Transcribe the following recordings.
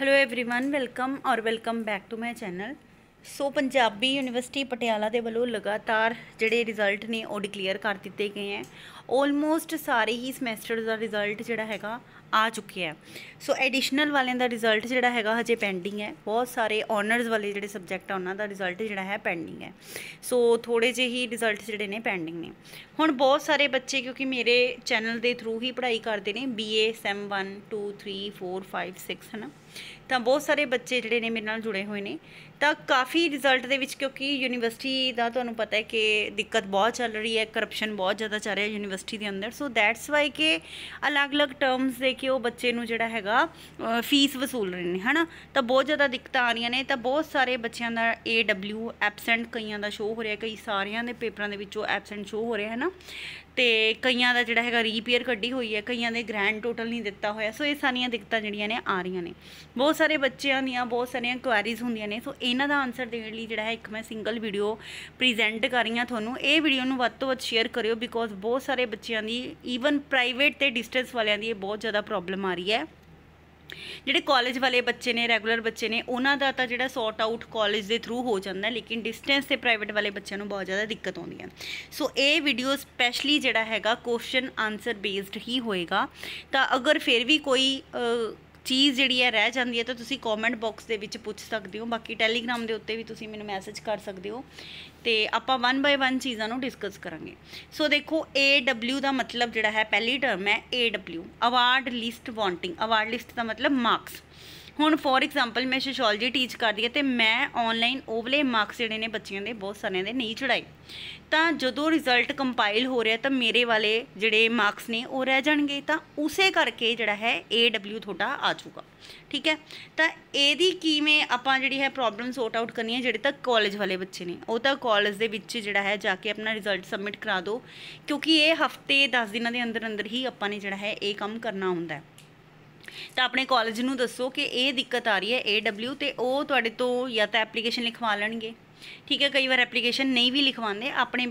hello everyone welcome ਔਰ welcome back to my channel so Punjabi University Patiala ਦੇ ਵੱਲੋਂ ਲਗਾਤਾਰ ਜਿਹੜੇ ਰਿਜ਼ਲਟ ਨੇ ਉਹ ਡਿਕਲੇਅਰ ਕਰ ਦਿੱਤੇ ਗਏ ਹੈ ਆਲਮੋਸਟ ਸਾਰੇ ਹੀ ਸਮੈਸਟਰ ਦਾ ਰਿਜ਼ਲਟ ਜਿਹੜਾ ਹੈਗਾ ਆ ਚੁੱਕਿਆ ਸੋ ਐਡੀਸ਼ਨਲ ਵਾਲਿਆਂ ਦਾ ਰਿਜ਼ਲਟ ਜਿਹੜਾ ਹੈਗਾ ਹਜੇ ਪੈਂਡਿੰਗ ਹੈ ਬਹੁਤ ਸਾਰੇ ਆਨਰਸ ਵਾਲੇ ਜਿਹੜੇ ਸਬਜੈਕਟ ਆ ਉਹਨਾਂ ਦਾ ਰਿਜ਼ਲਟ ਜਿਹੜਾ ਹੈ ਪੈਂਡਿੰਗ ਹੈ ਸੋ ਥੋੜੇ ਜਿਹੇ ਹੀ ਰਿਜ਼ਲਟ ਜਿਹੜੇ ਨੇ ਪੈਂਡਿੰਗ ਨੇ ਹੁਣ ਬਹੁਤ ਸਾਰੇ ਬੱਚੇ ਕਿਉਂਕਿ ਮੇਰੇ ਚੈਨਲ ਦੇ ਥਰੂ ਹੀ ਪੜ੍ਹਾਈ ਕਰਦੇ ਨੇ ਬੀਏ ਸੈਮ 1 2 3 4 5 6 ਹਨਾ ਤਾਂ ਬਹੁਤ ਸਾਰੇ ਬੱਚੇ ਜਿਹੜੇ ਨੇ ਮੇਰੇ ਨਾਲ ਜੁੜੇ ਹੋਏ ਨੇ ਤਾਂ ਕਾਫੀ ਰਿਜ਼ਲਟ ਦੇ ਵਿੱਚ ਕਿਉਂਕਿ ਯੂਨੀਵਰਸਿਟੀ ਦਾ ਤੁਹਾਨੂੰ ਪਤਾ ਹੈ ਕਿ ਦਿੱਕਤ ਬਹੁਤ ਚੱਲ ਰਹੀ ਹੈ ਕਰਪਸ਼ਨ ਬਹੁਤ ਜ਼ਿਆਦਾ ਚੱਲ ਰਿਹਾ ਯੂਨੀਵਰਸਿਟੀ ਯੂਨੀਵਰਸਿਟੀ ਦੇ ਅੰਦਰ ਸੋ ਦੈਟਸ ਵਾਈ ਕਿ ਅਲੱਗ-ਅਲੱਗ ਟਰਮਸ ਦੇ ਕੇ ਉਹ ਬੱਚੇ ਨੂੰ ਜਿਹੜਾ ਹੈਗਾ ਫੀਸ ਵਸੂਲ ਰਹੇ ਨੇ ਹਨਾ ਤਾਂ ਬਹੁਤ ਜ਼ਿਆਦਾ ਦਿੱਕਤਾਂ ਆ ਰਹੀਆਂ ਨੇ ਤਾਂ ਬਹੁਤ ਸਾਰੇ ਬੱਚਿਆਂ ਦਾ ਏ ਡਬਲਯੂ ਐਬਸੈਂਟ ਕਈਆਂ ਦਾ ਸ਼ੋ ਹੋ ਰਿਹਾ ਕਈ ਸਾਰਿਆਂ ਦੇ ਪੇਪਰਾਂ ਦੇ ਵਿੱਚੋਂ ਐਬਸੈਂਟ ਸ਼ੋ ਹੋ ਰਿਹਾ ਹੈ ਨਾ ਤੇ ਕਈਆਂ ਦਾ ਜਿਹੜਾ ਹੈਗਾ ਰੀਪੇਅਰ ਕੱਢੀ ਹੋਈ ਹੈ ਕਈਆਂ ਦੇ ਗ੍ਰੈਂਡ ਟੋਟਲ ਨਹੀਂ ਦਿੱਤਾ ਹੋਇਆ ਸੋ ਇਹ ਸਾਰੀਆਂ ਦਿੱਕਤਾਂ ਜਿਹੜੀਆਂ ਨੇ ਆ ਰਹੀਆਂ ਨੇ ਬਹੁਤ ਸਾਰੇ ਬੱਚਿਆਂ ਦੀਆਂ ਬਹੁਤ ਸਾਰੀਆਂ ਕੁਐਰੀਜ਼ ਹੁੰਦੀਆਂ ਨੇ ਸੋ ਇਹਨਾਂ ਦਾ ਆਨਸਰ ਦੇਣ ਲਈ ਜਿਹੜਾ ਹੈ ਇੱਕ ਮੈਂ ਸਿੰਗਲ ਵੀਡੀਓ ਪ੍ਰੈਜ਼ੈਂਟ ਕਰ ਰਹੀ ਹਾਂ ਤੁਹਾਨੂੰ ਇਹ ਵੀਡੀਓ ਨੂੰ ਵੱਧ ਤੋਂ ਵੱਧ ਸ਼ੇਅਰ ਕਰਿਓ ਬਿਕੋਜ਼ ਬਹੁਤ ਸਾਰੇ ਬੱਚਿਆਂ ਦੀ ਈਵਨ ਪ੍ਰਾਈਵੇਟ ਤੇ ਡਿਸਟੈਂਸ ਵਾਲਿਆਂ ਦੀ ਇਹ ਬਹੁਤ ਜ਼ਿਆਦਾ ਪ੍ਰੋਬਲਮ ਆ ਰਹੀ ਹੈ ਜਿਹੜੇ ਕਾਲਜ ਵਾਲੇ ਬੱਚੇ ਨੇ ਰੈਗੂਲਰ ਬੱਚੇ ਨੇ ਉਹਨਾਂ ਦਾ ਤਾਂ ਜਿਹੜਾ ਸੌਟ ਆਊਟ ਕਾਲਜ ਦੇ ਥਰੂ ਹੋ ਜਾਂਦਾ ਲੇਕਿਨ ਡਿਸਟੈਂਸ ਤੇ ਪ੍ਰਾਈਵੇਟ ਵਾਲੇ ਬੱਚਿਆਂ ਨੂੰ ਬਹੁਤ ਜ਼ਿਆਦਾ ਦਿੱਕਤ ਆਉਂਦੀ ਹੈ ਸੋ ਇਹ ਵੀਡੀਓ ਸਪੈਸ਼ਲੀ ਜਿਹੜਾ ਹੈਗਾ ਕੁਐਸਚਨ ਆਨਸਰ ਬੇਸਡ ਹੀ ਹੋਏਗਾ ਤਾਂ ਅਗਰ ਫਿਰ ਵੀ ਕੋਈ ਚੀਜ਼ ਜਿਹੜੀ ਹੈ ਰਹਿ ਜਾਂਦੀ ਹੈ ਤਾਂ ਤੁਸੀਂ ਕਮੈਂਟ ਬਾਕਸ ਦੇ ਵਿੱਚ ਪੁੱਛ ਸਕਦੇ ਹੋ ਬਾਕੀ ਟੈਲੀਗ੍ਰਾਮ ਦੇ ਉੱਤੇ ਵੀ ਤੁਸੀਂ ਮੈਨੂੰ ਮੈਸੇਜ ਕਰ ਸਕਦੇ ਹੋ ਤੇ ਆਪਾਂ 1 ਬਾਈ 1 ਚੀਜ਼ਾਂ ਨੂੰ ਡਿਸਕਸ ਕਰਾਂਗੇ ਸੋ ਦੇਖੋ ਏ ਡਬਲਿਊ ਦਾ ਮਤਲਬ ਜਿਹੜਾ ਹੈ ਪਹਿਲੀ ਟਰਮ ਹੈ A W award list wanting award list ਦਾ ਮਤਲਬ ਮਾਰਕਸ ਹੁਣ ਫੋਰ ਐਗਜ਼ਾਮਪਲ ਮੈਂ ਸੋਸ਼ੀਓਲੋਜੀ ਟੀਚ ਕਰਦੀ ਹਾਂ ਤੇ ਮੈਂ ਆਨਲਾਈਨ ਓਵਲੇ ਮਾਰਕਸ ਜਿਹੜੇ ਨੇ ਬੱਚਿਆਂ ਦੇ ਬਹੁਤ ਸਾਰਿਆਂ ਦੇ ਨਹੀਂ ਚੜਾਈ ਤਾਂ ਜਦੋਂ ਰਿਜ਼ਲਟ ਕੰਪਾਈਲ ਹੋ ਰਿਹਾ ਤਾਂ ਮੇਰੇ ਵਾਲੇ ਜਿਹੜੇ ਮਾਰਕਸ ਨੇ ਉਹ ਰਹਿ ਜਾਣਗੇ ਤਾਂ ਉਸੇ ਕਰਕੇ ਜਿਹੜਾ ਹੈ AW ਤੁਹਾਡਾ ਆ ਜਾਊਗਾ ਠੀਕ ਹੈ ਤਾਂ ਇਹਦੀ ਕਿਵੇਂ ਆਪਾਂ ਜਿਹੜੀ ਹੈ ਪ੍ਰੋਬਲਮ ਸੋਰਟ ਆਊਟ ਕਰਨੀ ਹੈ ਜਿਹੜੇ ਤੱਕ ਕਾਲਜ ਵਾਲੇ ਬੱਚੇ ਨੇ ਉਹ ਤਾਂ ਕਾਲਜ ਦੇ ਵਿੱਚ ਜਿਹੜਾ ਹੈ ਜਾ ਕੇ ਆਪਣਾ ਰਿਜ਼ਲਟ ਸਬਮਿਟ ਕਰਾ ਦਿਓ ਕਿਉਂਕਿ ਇਹ ਹਫਤੇ 10 ਦਿਨਾਂ ਦੇ ਅੰਦਰ ਅੰਦਰ ਹੀ ਆਪਾਂ ਨੇ ਜਿਹੜਾ ਹੈ ਇਹ ਕੰਮ ਕਰਨਾ ਹੁੰਦਾ ਹੈ ਤਾਂ ਆਪਣੇ ਕਾਲਜ ਨੂੰ ਦੱਸੋ ਕਿ ਇਹ ਦਿੱਕਤ ਆ ਰਹੀ ਹੈ AW ਤੇ ਉਹ ਤੁਹਾਡੇ ਤੋਂ ਜਾਂ ਤਾਂ ਐਪਲੀਕੇਸ਼ਨ ਲਿਖਵਾ ਲੈਣਗੇ ਠੀਕ ਹੈ ਕਈ ਵਾਰ ਐਪਲੀਕੇਸ਼ਨ ਨਹੀਂ ਵੀ ਲਿਖਵਾਉਂਦੇ ਆਪਣੇ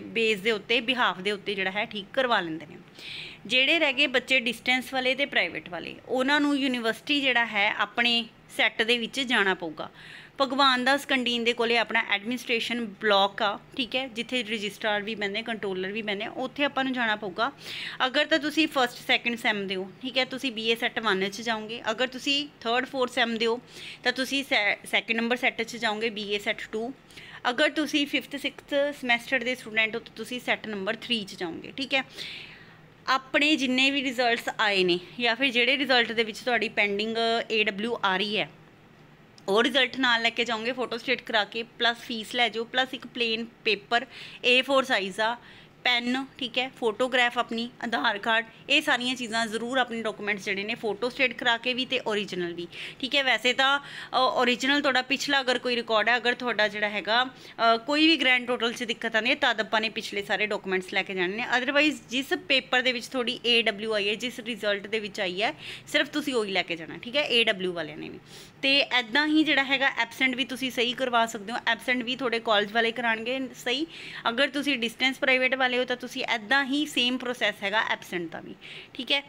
ਬੇਸ ਦੇ ਉੱਤੇ ਬਿਹਾਫ ਦੇ ਉੱਤੇ ਜਿਹੜਾ ਹੈ ਠੀਕ ਕਰਵਾ ਲੈਂਦੇ ਨੇ ਜਿਹੜੇ ਰਹਿ ਗਏ ਬੱਚੇ ਡਿਸਟੈਂਸ ਵਾਲੇ ਤੇ ਪ੍ਰਾਈਵੇਟ ਵਾਲੇ ਉਹਨਾਂ ਨੂੰ ਯੂਨੀਵਰਸਿਟੀ ਜਿਹੜਾ ਹੈ ਆਪਣੇ ਸੈੱਟ ਦੇ ਵਿੱਚ ਜਾਣਾ ਪਊਗਾ ਭਗਵਾਨ ਦਾਸ ਕੰਟੀਨ ਦੇ ਕੋਲੇ ਆਪਣਾ ਐਡਮਿਨਿਸਟ੍ਰੇਸ਼ਨ ਬਲਾਕ ਆ ਠੀਕ ਹੈ ਜਿੱਥੇ ਰਜਿਸਟਰਾਰ ਵੀ ਬੰਦੇ ਕੰਟਰੋਲਰ ਵੀ ਬੰਦੇ ਉੱਥੇ ਆਪਾਂ ਨੂੰ ਜਾਣਾ ਪਊਗਾ ਅਗਰ ਤਾਂ ਤੁਸੀਂ ਫਰਸਟ ਸੈਕੰਡ ਸੈਮ ਦੇ ਹੋ ਠੀਕ ਹੈ ਤੁਸੀਂ ਬੀਏ ਸੈਟ 1 ਚ ਜਾਓਗੇ ਅਗਰ ਤੁਸੀਂ ਥਰਡ ਫੋਰਥ ਸੈਮ ਦੇ ਹੋ ਤਾਂ ਤੁਸੀਂ ਸੈਕੰਡ ਨੰਬਰ ਸੈਟ ਚ ਜਾਓਗੇ ਬੀਏ ਸੈਟ 2 ਅਗਰ ਤੁਸੀਂ 5th 6th ਸਮੈਸਟਰ ਦੇ ਸਟੂਡੈਂਟ ਹੋ ਤਾਂ ਤੁਸੀਂ ਸੈਟ ਨੰਬਰ 3 ਚ ਜਾਓਗੇ ਠੀਕ ਹੈ ਆਪਣੇ ਜਿੰਨੇ ਵੀ ਰਿਜ਼ਲਟਸ ਆਏ ਨੇ ਜਾਂ ਫਿਰ ਜਿਹੜੇ ਰਿਜ਼ਲਟ ਦੇ ਵਿੱਚ ਤੁਹਾਡੀ ਪੈਂਡਿੰਗ ਏਡਬਲਯੂ ਆ ਰਹੀ ਹੈ ਉਹ ਰਿਜ਼ਲਟ ਨਾਲ ਲੈ ਕੇ ਜਾਓਗੇ ਫੋਟੋ ਸਟੇਟ ਕਰਾ ਕੇ ਪਲੱਸ ਫੀਸ ਲੈ ਜਾਓ ਪਲੱਸ ਇੱਕ ਪਲੇਨ ਪੇਪਰ A4 ਸਾਈਜ਼ ਆ ਪੈਨ ਠੀਕ ਹੈ ਫੋਟੋਗ੍ਰਾਫ ਆਪਣੀ ਆਧਾਰ ਕਾਰਡ ਇਹ ਸਾਰੀਆਂ ਚੀਜ਼ਾਂ ਜ਼ਰੂਰ ਆਪਣੇ ਡਾਕੂਮੈਂਟਸ ਜਿਹੜੇ ਨੇ ਫੋਟੋ ਸਟੇਟ ਕਰਾ ਕੇ ਵੀ ਤੇ origignal ਵੀ ਠੀਕ ਹੈ ਵੈਸੇ ਤਾਂ origignal ਤੁਹਾਡਾ ਪਿਛਲਾ ਅਗਰ ਕੋਈ ਰਿਕਾਰਡ ਹੈ ਅਗਰ ਤੁਹਾਡਾ ਜਿਹੜਾ ਹੈਗਾ ਕੋਈ ਵੀ ਗ੍ਰੈਂਡ ਟੋਟਲ 'ਚ ਦਿੱਕਤ ਆਉਂਦੀ ਹੈ ਤਦ ਆਪਾਂ ਨੇ ਪਿਛਲੇ ਸਾਰੇ ਡਾਕੂਮੈਂਟਸ ਲੈ ਕੇ ਜਾਣੇ ਨੇ ਅਦਰਵਾਈਜ਼ ਜਿਸ ਪੇਪਰ ਦੇ ਵਿੱਚ ਤੁਹਾਡੀ AWI ਹੈ ਜਿਸ ਰਿਜ਼ਲਟ ਦੇ ਵਿੱਚ ਆਈ ਹੈ ਸਿਰਫ ਤੁਸੀਂ ਉਹੀ ਲੈ ਕੇ ਜਾਣਾ ਠੀਕ ਹੈ AW ਵਾਲਿਆਂ ਨੇ ਤੇ ਐਦਾਂ ਹੀ ਜਿਹੜਾ ਹੈਗਾ ਐਬਸੈਂਟ ਵੀ ਤੁਸੀਂ ਸਹੀ ਕਰਵਾ ਸਕਦੇ ਹੋ ਐਬਸੈਂਟ ਵੀ ਤੁਹਾਡੇ ਕਾਲਜ ਵਾਲੇ ਕਰਾਣਗੇ ਸਹੀ ਅਗਰ ਤੁਸੀਂ ਡਿਸਟੈਂਸ ਪ੍ਰਾਈਵੇਟ ਵਾਲੇ ਹੋ ਤਾਂ ਤੁਸੀਂ ਐਦਾਂ ਹੀ ਸੇਮ ਪ੍ਰੋਸੈਸ ਹੈਗਾ ਐਬਸੈਂਟ ਦਾ ਵੀ ਠੀਕ ਹੈ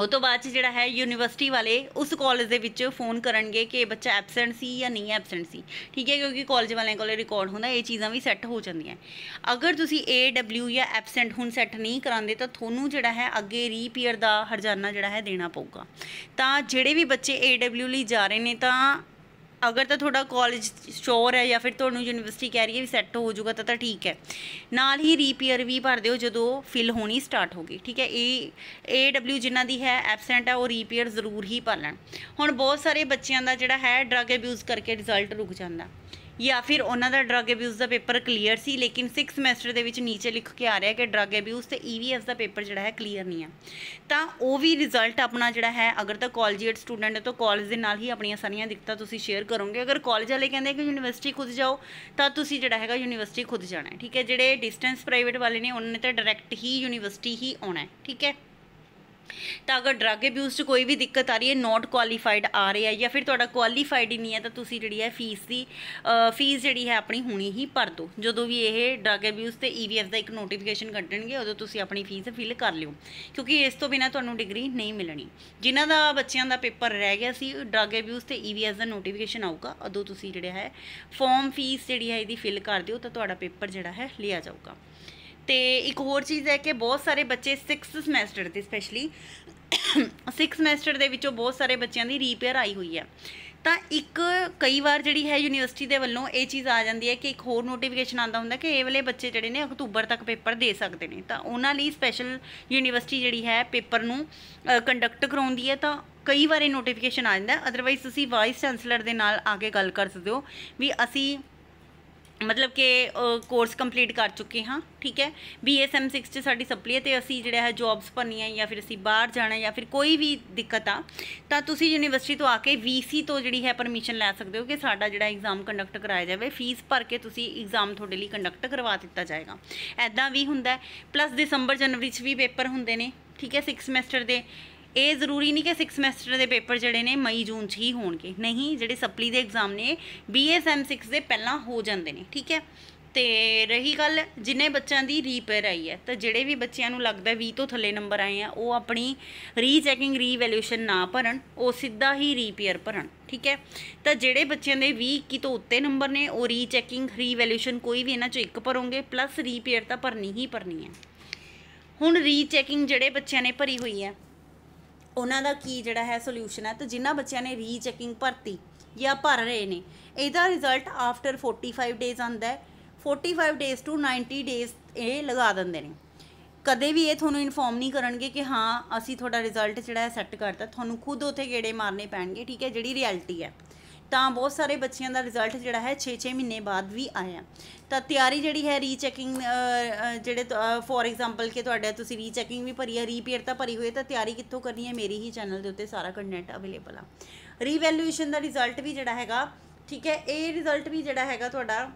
ਉਹ ਤੋਂ ਬਾਅਦ ਜਿਹੜਾ ਹੈ ਯੂਨੀਵਰਸਿਟੀ ਵਾਲੇ ਉਸ ਕਾਲਜ ਦੇ ਵਿੱਚ ਫੋਨ ਕਰਨਗੇ ਕਿ ਬੱਚਾ ਐਬਸੈਂਟ ਸੀ ਜਾਂ ਨਹੀਂ ਐਬਸੈਂਟ ਸੀ ਠੀਕ ਹੈ ਕਿਉਂਕਿ ਕਾਲਜ ਵਾਲਿਆਂ ਕੋਲੇ ਰਿਕਾਰਡ ਹੁੰਦਾ ਇਹ ਚੀਜ਼ਾਂ ਵੀ ਸੈੱਟ ਹੋ ਜਾਂਦੀਆਂ ਅਗਰ ਤੁਸੀਂ ਏ ਡਬਲਯੂ ਜਾਂ ਐਬਸੈਂਟ ਹੁਣ ਸੈੱਟ ਨਹੀਂ ਕਰਾਉਂਦੇ ਤਾਂ ਤੁਹਾਨੂੰ ਜਿਹੜਾ ਹੈ ਅੱਗੇ ਰੀਪੀਅਰ ਦਾ ਹਰਜਾਨਾ ਜਿਹੜਾ ਹੈ ਦੇਣਾ ਪਊਗਾ ਤਾਂ ਜਿਹੜੇ ਵੀ ਬੱਚੇ ਏ ਡਬਲਯੂ ਲਈ ਜਾ ਰਹੇ ਨੇ ਤਾਂ ਅਗਰ ਤਾਂ ਤੁਹਾਡਾ ਕਾਲਜ ਸ਼ੋਰ ਹੈ ਜਾਂ ਫਿਰ ਤੁਹਾਨੂੰ ਯੂਨੀਵਰਸਿਟੀ ਕਹਿ ਰਹੀ ਹੈ ਵੀ ਸੈੱਟ ਹੋ ਜਾਊਗਾ ਤਾਂ ਤਾਂ ਠੀਕ ਹੈ ਨਾਲ ਹੀ ਰੀਪੀਅਰ ਵੀ ਭਰ ਦਿਓ ਜਦੋਂ ਫਿਲ ਹੋਣੀ ਸਟਾਰਟ ਹੋ ਗਈ ਠੀਕ ਹੈ ਇਹ ਏ ਡਬਲਯੂ ਜਿਨ੍ਹਾਂ ਦੀ ਹੈ ਐਬਸੈਂਟ ਹੈ ਉਹ ਰੀਪੀਅਰ ਜ਼ਰੂਰ ਹੀ ਭਰ ਲੈਣ ਹੁਣ ਬਹੁਤ ਸਾਰੇ ਬੱਚਿਆਂ ਦਾ ਜਿਹੜਾ ਹੈ ਡਰਗ ਅਬਿਊਜ਼ ਕਰਕੇ ਰਿਜ਼ਲਟ ਰੁਕ ਜਾਂਦਾ ਜਾਂ ਫਿਰ ਉਹਨਾਂ ਦਾ ਡਰੱਗ ਅਬਿਊਜ਼ ਦਾ ਪੇਪਰ ਕਲੀਅਰ ਸੀ ਲੇਕਿਨ 6 ਸਮੈਸਟਰ ਦੇ ਵਿੱਚ نیچے ਲਿਖ ਕੇ ਆ ਰਿਹਾ ਕਿ ਡਰੱਗ ਅਬਿਊਜ਼ ਤੇ ਈਵੀਐਸ e ਦਾ ਪੇਪਰ ਜਿਹੜਾ ਹੈ ਕਲੀਅਰ ਨਹੀਂ ਆ ਤਾਂ ਉਹ ਵੀ ਰਿਜ਼ਲਟ ਆਪਣਾ ਜਿਹੜਾ ਹੈ ਅਗਰ ਤਾਂ ਕਾਲਜੀਏਟ ਸਟੂਡੈਂਟ ਹੈ ਤਾਂ ਕਾਲਜ ਦੇ ਨਾਲ ਹੀ ਆਪਣੀਆਂ ਸਾਰੀਆਂ ਦਿੱਕਤਾਂ ਤੁਸੀਂ ਸ਼ੇਅਰ ਕਰੋਗੇ ਅਗਰ ਕਾਲਜ ਵਾਲੇ ਕਹਿੰਦੇ ਕਿ ਯੂਨੀਵਰਸਿਟੀ ਖੁਦ ਜਾਓ ਤਾਂ ਤੁਸੀਂ ਜਿਹੜਾ ਹੈਗਾ ਯੂਨੀਵਰਸਿਟੀ ਖੁਦ ਜਾਣਾ ਠੀਕ ਹੈ ਜਿਹੜੇ ਡਿਸਟੈਂਸ ਪ੍ਰਾਈਵੇਟ ਵਾਲੇ ਨੇ ਉਹਨਾਂ ਨੇ ਤਾਂ ਡਾਇਰੈਕਟ ਹੀ ਯੂਨੀਵਰਸਿਟੀ ਹੀ ਆਉਣਾ ਠੀਕ ਹੈ ਤਾਂ ਅਗਰ ਡਰੱਗ ਅਬਿਊਜ਼ 'ਚ ਕੋਈ ਵੀ ਦਿੱਕਤ ਆ ਰਹੀ ਹੈ ਨਾਟ ਕੁਆਲੀਫਾਈਡ ਆ ਰਿਹਾ ਜਾਂ ਫਿਰ ਤੁਹਾਡਾ ਕੁਆਲੀਫਾਈਡ ਹੀ ਨਹੀਂ ਹੈ ਤਾਂ ਤੁਸੀਂ ਜਿਹੜੀ ਹੈ ਫੀਸ ਦੀ ਫੀਸ ਜਿਹੜੀ ਹੈ ਆਪਣੀ ਹੁਣੀ ਹੀ ਭਰ ਦਿਓ ਜਦੋਂ ਵੀ ਇਹ ਡਰੱਗ ਅਬਿਊਜ਼ ਤੇ ਈਵੀਐਫ e ਦਾ ਇੱਕ ਨੋਟੀਫਿਕੇਸ਼ਨ ਕੱਢਣਗੇ ਉਦੋਂ ਤੁਸੀਂ ਆਪਣੀ ਫੀਸ ਫਿਲ ਕਰ ਲਿਓ ਕਿਉਂਕਿ ਇਸ ਤੋਂ ਬਿਨਾ ਤੁਹਾਨੂੰ ਡਿਗਰੀ ਨਹੀਂ ਮਿਲਣੀ ਜਿਨ੍ਹਾਂ ਦਾ ਬੱਚਿਆਂ ਦਾ ਪੇਪਰ ਰਹਿ ਗਿਆ ਸੀ ਡਰੱਗ ਅਬਿਊਜ਼ ਤੇ ਈਵੀਐਫ e ਦਾ ਨੋਟੀਫਿਕੇਸ਼ਨ ਆਊਗਾ ਉਦੋਂ ਤੁਸੀਂ ਜਿਹੜਾ ਹੈ ਫਾਰਮ ਫੀਸ ਜਿਹੜੀ ਹੈ ਇਹਦੀ ਫਿਲ ਕਰ ਦਿਓ ਤਾਂ ਤੁਹਾਡਾ ਪੇਪਰ ਜਿਹੜਾ ਹੈ ਲਿਆ ਜਾਊਗਾ ਤੇ ਇੱਕ ਹੋਰ ਚੀਜ਼ ਹੈ ਕਿ ਬਹੁਤ ਸਾਰੇ ਬੱਚੇ 6th ਸਮੈਸਟਰ ਦੇ ਸਪੈਸ਼ਲੀ 6th ਸਮੈਸਟਰ ਦੇ ਵਿੱਚੋਂ ਬਹੁਤ ਸਾਰੇ ਬੱਚਿਆਂ ਦੀ ਰੀਪੇਅਰ ਆਈ ਹੋਈ ਹੈ ਤਾਂ ਇੱਕ ਕਈ ਵਾਰ ਜਿਹੜੀ ਹੈ ਯੂਨੀਵਰਸਿਟੀ ਦੇ ਵੱਲੋਂ ਇਹ ਚੀਜ਼ ਆ ਜਾਂਦੀ ਹੈ ਕਿ ਇੱਕ ਹੋਰ ਨੋਟੀਫਿਕੇਸ਼ਨ ਆਉਂਦਾ ਹੁੰਦਾ ਕਿ ਇਹ ਵਾਲੇ ਬੱਚੇ ਜਿਹੜੇ ਨੇ ਅਕਤੂਬਰ ਤੱਕ ਪੇਪਰ ਦੇ ਸਕਦੇ ਨੇ ਤਾਂ ਉਹਨਾਂ ਲਈ ਸਪੈਸ਼ਲ ਯੂਨੀਵਰਸਿਟੀ ਜਿਹੜੀ ਹੈ ਪੇਪਰ ਨੂੰ ਕੰਡਕਟ ਕਰਾਉਂਦੀ ਹੈ ਤਾਂ ਕਈ ਵਾਰ ਇਹ ਨੋਟੀਫਿਕੇਸ਼ਨ ਆ ਜਾਂਦਾ ਅਦਰਵਾਈਜ਼ ਤੁਸੀਂ ਵਾਈਸ ਚਾਂਸਲਰ ਦੇ ਨਾਲ ਆ ਕੇ ਗੱਲ ਕਰ ਸਕਦੇ ਹੋ ਵੀ ਅਸੀਂ ਮਤਲਬ ਕਿ ਕੋਰਸ ਕੰਪਲੀਟ ਕਰ ਚੁੱਕੇ ਹਾਂ ਠੀਕ ਹੈ ਬੀਐਸਐਮ 6 ਚ ਸਾਡੀ ਸਪਲੀ ਹੈ ਤੇ ਅਸੀਂ ਜਿਹੜਾ ਹੈ ਜੌਬਸ ਭਰਨੀਆਂ ਜਾਂ ਫਿਰ ਅਸੀਂ ਬਾਹਰ ਜਾਣਾ ਜਾਂ ਫਿਰ ਕੋਈ ਵੀ ਦਿੱਕਤ ਆ ਤਾਂ ਤੁਸੀਂ ਯੂਨੀਵਰਸਿਟੀ ਤੋਂ ਆ ਕੇ ਵੀਸੀ ਤੋਂ ਜਿਹੜੀ ਹੈ ਪਰਮਿਸ਼ਨ ਲੈ ਸਕਦੇ ਹੋ ਕਿ ਸਾਡਾ ਜਿਹੜਾ ਐਗਜ਼ਾਮ ਕੰਡਕਟ ਕਰਾਇਆ ਜਾਵੇ ਫੀਸ ਭਰ ਕੇ ਤੁਸੀਂ ਐਗਜ਼ਾਮ ਤੁਹਾਡੇ ਲਈ ਕੰਡਕਟ ਕਰਵਾ ਦਿੱਤਾ ਜਾਏਗਾ ਐਦਾਂ ਵੀ ਹੁੰਦਾ ਪਲੱਸ ਦਸੰਬਰ ਜਨਵਰੀ ਚ ਵੀ ਪੇਪਰ ਹੁੰਦੇ ਨੇ ਠੀਕ ਹੈ 6 ਸਮੈਸਟਰ ਦੇ ਇਹ ਜ਼ਰੂਰੀ ਨਹੀਂ ਕਿ 6 ਸੈਮੈਸਟਰ ਦੇ ਪੇਪਰ ਜਿਹੜੇ ਨੇ ਮਈ ਜੂਨ 'ਚ ਹੀ ਹੋਣਗੇ ਨਹੀਂ ਜਿਹੜੇ ਸਪਲੀ ਦੇ ਐਗਜ਼ਾਮ ਨੇ ਬੀਐਸਐਮ 6 ਦੇ ਪਹਿਲਾਂ ਹੋ ਜਾਂਦੇ ਨੇ ਠੀਕ ਹੈ ਤੇ ਰਹੀ ਗੱਲ ਜਿਨੇ ਬੱਚਿਆਂ ਦੀ ਰੀਪੇਅਰ ਆਈ ਹੈ ਤਾਂ ਜਿਹੜੇ ਵੀ ਬੱਚਿਆਂ ਨੂੰ ਲੱਗਦਾ 20 ਤੋਂ ਥੱਲੇ ਨੰਬਰ ਆਏ ਆ ਉਹ ਆਪਣੀ ਰੀਚੈਕਿੰਗ ਰੀਵੈਲੂਏਸ਼ਨ ਨਾ ਭਰਨ ਉਹ ਸਿੱਧਾ ਹੀ ਰੀਪੇਅਰ ਭਰਨ ਠੀਕ ਹੈ ਤਾਂ ਜਿਹੜੇ ਬੱਚਿਆਂ ਦੇ 20 ਕੀ ਤੋਂ ਉੱਤੇ ਨੰਬਰ ਨੇ ਉਹ ਰੀਚੈਕਿੰਗ ਰੀਵੈਲੂਏਸ਼ਨ ਕੋਈ ਵੀ ਇਹਨਾਂ ਚੋਂ ਇੱਕ ਭਰੋਗੇ ਪਲੱਸ ਰੀਪੇਅਰ ਤਾਂ ਭਰਨੀ ਹੀ ਭਰਨੀ ਹੈ ਹੁਣ ਰੀਚੈਕਿੰਗ ਜਿਹੜੇ ਬੱਚਿਆਂ ਨੇ ਭਰੀ ਹੋਈ ਹੈ ਉਹਨਾਂ ਦਾ ਕੀ ਜਿਹੜਾ ਹੈ ਸੋਲੂਸ਼ਨ ਹੈ ਤੇ ਜਿਨ੍ਹਾਂ ਬੱਚਿਆਂ ਨੇ ਰੀਚੈਕਿੰਗ ਭਰਤੀ ਜਾਂ ਭਰ ਰਹੇ ਨੇ ਇਹਦਾ ਰਿਜ਼ਲਟ ਆਫਟਰ 45 ਡੇਜ਼ ਆਂਦਾ ਹੈ 45 ਡੇਜ਼ ਟੂ 90 ਡੇਜ਼ ਇਹ ਲਗਾ ਦਿੰਦੇ ਨੇ ਕਦੇ ਵੀ ਇਹ ਤੁਹਾਨੂੰ ਇਨਫੋਰਮ ਨਹੀਂ ਕਰਨਗੇ ਕਿ ਹਾਂ ਅਸੀਂ ਤੁਹਾਡਾ ਰਿਜ਼ਲਟ ਜਿਹੜਾ ਹੈ ਸੈੱਟ ਕਰਤਾ ਤੁਹਾਨੂੰ ਖੁਦ ਉੱਥੇ ਗੇੜੇ ਮਾਰਨੇ ਪੈਣਗੇ ਠੀਕ ਹੈ ਜਿਹੜੀ ਰਿਐਲਿਟੀ ਹੈ ਤਾਂ ਬਹੁਤ ਸਾਰੇ ਬੱਚਿਆਂ ਦਾ ਰਿਜ਼ਲਟ ਜਿਹੜਾ ਹੈ 6-6 ਮਹੀਨੇ ਬਾਅਦ ਵੀ ਆਇਆ ਤਾਂ ਤਿਆਰੀ ਜਿਹੜੀ ਹੈ ਰੀਚੈਕਿੰਗ ਜਿਹੜੇ ਫੋਰ ਐਗਜ਼ਾਮਪਲ ਕਿ ਤੁਹਾਡੇ ਤੁਸੀਂ ਰੀਚੈਕਿੰਗ ਵੀ ਭਰੀ ਹੈ ਰੀਪੇਅਰ ਤਾਂ ਭਰੀ ਹੋਈ ਤਾਂ ਤਿਆਰੀ ਕਿੱਥੋਂ ਕਰਨੀ ਹੈ ਮੇਰੀ ਹੀ ਚੈਨਲ ਦੇ ਉੱਤੇ ਸਾਰਾ ਕੰਟੈਂਟ ਅਵੇਲੇਬਲ ਆ ਰੀਵੈਲੂਏਸ਼ਨ ਦਾ ਰਿਜ਼ਲਟ ਵੀ ਜਿਹੜਾ ਹੈਗਾ ਠੀਕ ਹੈ ਇਹ ਰਿਜ਼ਲਟ ਵੀ ਜਿਹੜਾ ਹੈਗਾ ਤੁਹਾਡਾ